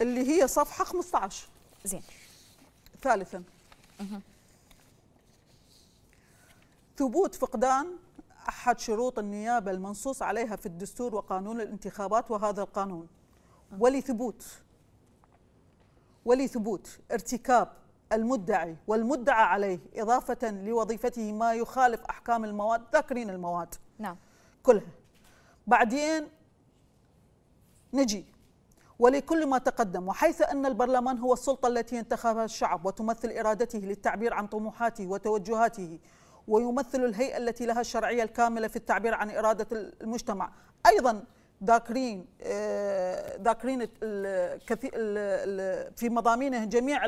اللي هي صفحه 15 زين ثالثا ثبوت فقدان احد شروط النيابه المنصوص عليها في الدستور وقانون الانتخابات وهذا القانون ولثبوت ولثبوت ارتكاب المدعي والمدعى عليه إضافة لوظيفته ما يخالف أحكام المواد ذاكرين المواد نعم كلها بعدين نجي ولكل ما تقدم وحيث أن البرلمان هو السلطة التي ينتخبها الشعب وتمثل إرادته للتعبير عن طموحاته وتوجهاته ويمثل الهيئة التي لها الشرعية الكاملة في التعبير عن إرادة المجتمع أيضا ذاكرين آه، ذاكرين في مضامينه جميع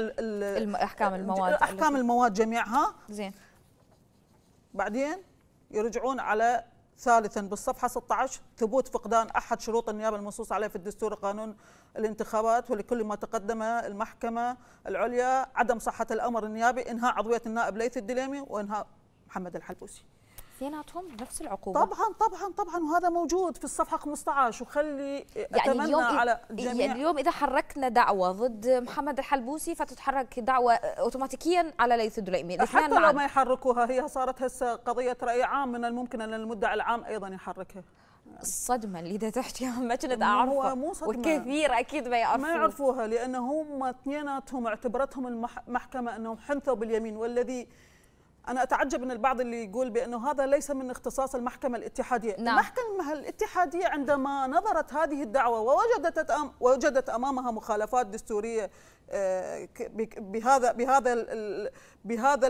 احكام المواد احكام المواد جميعها زين بعدين يرجعون على ثالثا بالصفحة 16 ثبوت فقدان أحد شروط النيابة المنصوص عليها في الدستور قانون الانتخابات ولكل ما تقدم المحكمة العليا عدم صحة الأمر النيابي إنهاء عضوية النائب ليث الدليمي وإنهاء محمد الحلبوسي اثنيناتهم نفس العقوبه طبعا طبعا طبعا وهذا موجود في الصفحه 15 وخلي يعني اتمنى اليوم على يعني جميع يعني اليوم اذا حركنا دعوه ضد محمد الحلبوسي فتتحرك دعوه اوتوماتيكيا على ليث الدليمي حتى لو ما يحركوها هي صارت هسه قضيه راي عام من الممكن ان المدعي العام ايضا يحركها الصدمة اللي إذا تحكي ما كنت أعرفها مو صدمة وكثير أكيد ما يعرفوها ما يعرفوها لأن هم اثنيناتهم اعتبرتهم المحكمة أنهم حنثوا باليمين والذي أنا أتعجب من البعض اللي يقول بأنه هذا ليس من اختصاص المحكمة الاتحادية نعم. المحكمة الاتحادية عندما نظرت هذه الدعوة ووجدت وجدت أمامها مخالفات دستورية آه، بهذا بهذا بهذا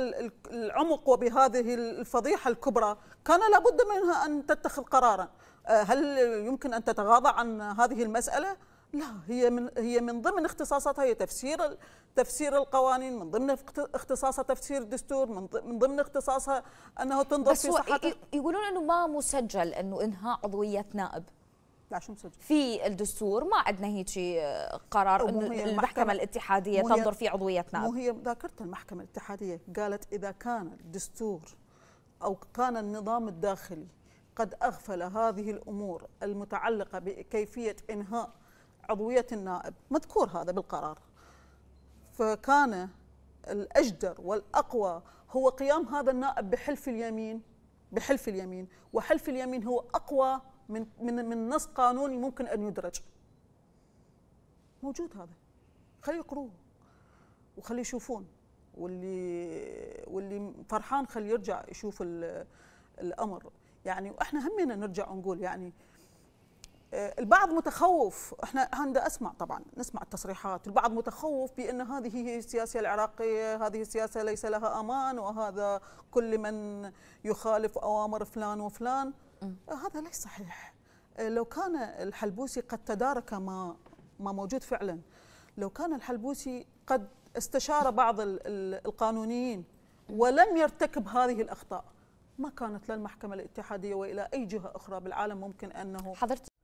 العمق وبهذه الفضيحة الكبرى كان لابد منها أن تتخذ قرارا آه، هل يمكن أن تتغاضى عن هذه المسألة؟ لا هي من هي من ضمن اختصاصاتها هي تفسير تفسير القوانين من ضمن اختصاصها تفسير الدستور من ضمن اختصاصها انه تنظر بس في صحه يقولون انه ما مسجل انه انهاء عضويه نائب لا شو مسجل في الدستور ما عندنا هيك قرار انه المحكمه الاتحاديه تنظر في عضويه نائب مو هي ذاكره المحكمه الاتحاديه قالت اذا كان الدستور او كان النظام الداخلي قد اغفل هذه الامور المتعلقه بكيفيه انهاء عضوية النائب مذكور هذا بالقرار فكان الأجدر والأقوى هو قيام هذا النائب بحلف اليمين بحلف اليمين وحلف اليمين هو أقوى من من من نص قانوني ممكن أن يدرج موجود هذا خليه يقروه وخليه يشوفون واللي واللي فرحان خليه يرجع يشوف الامر يعني واحنا همنا نرجع ونقول يعني آه، البعض متخوف احنا هندا اسمع طبعا نسمع التصريحات البعض متخوف بان هذه هي السياسه العراقيه هذه السياسه ليس لها امان وهذا كل من يخالف اوامر فلان وفلان آه، هذا ليس صحيح آه، لو كان الحلبوسي قد تدارك ما ما موجود فعلا لو كان الحلبوسي قد استشار بعض القانونيين ولم يرتكب هذه الاخطاء ما كانت للمحكمه الاتحاديه والى اي جهه اخرى بالعالم ممكن انه حضرت